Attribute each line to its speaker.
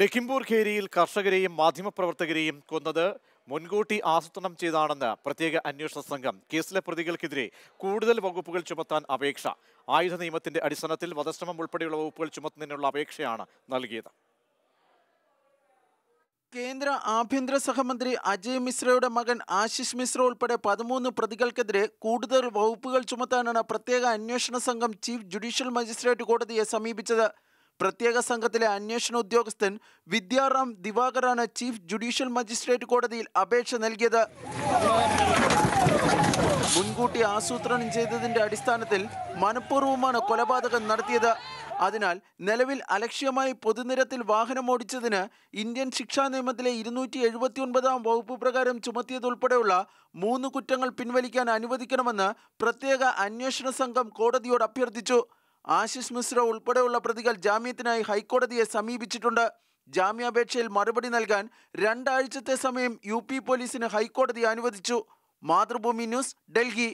Speaker 1: ലഖിംപൂർ ഖേരിയിൽ കർഷകരെയും മാധ്യമപ്രവർത്തകരെയും കൊന്നത് മുൻകൂട്ടി ആസൂത്രണം ചെയ്താണെന്ന് പ്രത്യേക അന്വേഷണ സംഘം കേസിലെ പ്രതികൾക്കെതിരെ കൂടുതൽ വകുപ്പുകൾ ചുമത്താൻ അപേക്ഷ ആയുധ നിയമത്തിന്റെ അടിസ്ഥാനത്തിൽ വധശ്രമം ഉൾപ്പെടെയുള്ള വകുപ്പുകൾ ചുമത്തുന്നതിനുള്ള അപേക്ഷയാണ് നൽകിയത്
Speaker 2: കേന്ദ്ര ആഭ്യന്തര സഹമന്ത്രി അജയ് മിശ്രയുടെ മകൻ ആശിഷ് മിശ്ര ഉൾപ്പെടെ പതിമൂന്ന് പ്രതികൾക്കെതിരെ കൂടുതൽ വകുപ്പുകൾ ചുമത്താനാണ് പ്രത്യേക അന്വേഷണ സംഘം ചീഫ് ജുഡീഷ്യൽ മജിസ്ട്രേറ്റ് കോടതിയെ സമീപിച്ചത് പ്രത്യേക സംഘത്തിലെ അന്വേഷണ ഉദ്യോഗസ്ഥൻ വിദ്യാറാം ദിവാകറാണ് ചീഫ് ജുഡീഷ്യൽ മജിസ്ട്രേറ്റ് കോടതിയിൽ അപേക്ഷ നൽകിയത് മുൻകൂട്ടി ആസൂത്രണം ചെയ്തതിന്റെ അടിസ്ഥാനത്തിൽ മനഃപൂർവ്വമാണ് കൊലപാതകം നടത്തിയത് അതിനാൽ നിലവിൽ അലക്ഷ്യമായി പൊതുനിരത്തിൽ വാഹനം ഓടിച്ചതിന് ഇന്ത്യൻ ശിക്ഷാ നിയമത്തിലെ ഇരുന്നൂറ്റി എഴുപത്തി ഒൻപതാം വകുപ്പ് പ്രകാരം ചുമത്തിയതുൾപ്പെടെയുള്ള മൂന്ന് കുറ്റങ്ങൾ പിൻവലിക്കാൻ അനുവദിക്കണമെന്ന് പ്രത്യേക അന്വേഷണ സംഘം കോടതിയോട് അഭ്യർത്ഥിച്ചു ആശിഷ് മിശ്ര ഉൾപ്പെടെയുള്ള പ്രതികൾ ജാമ്യത്തിനായി ഹൈക്കോടതിയെ സമീപിച്ചിട്ടുണ്ട് ജാമ്യാപേക്ഷയിൽ മറുപടി നൽകാൻ രണ്ടാഴ്ചത്തെ സമയം യു പോലീസിന് ഹൈക്കോടതി അനുവദിച്ചു മാതൃഭൂമി ന്യൂസ് ഡൽഹി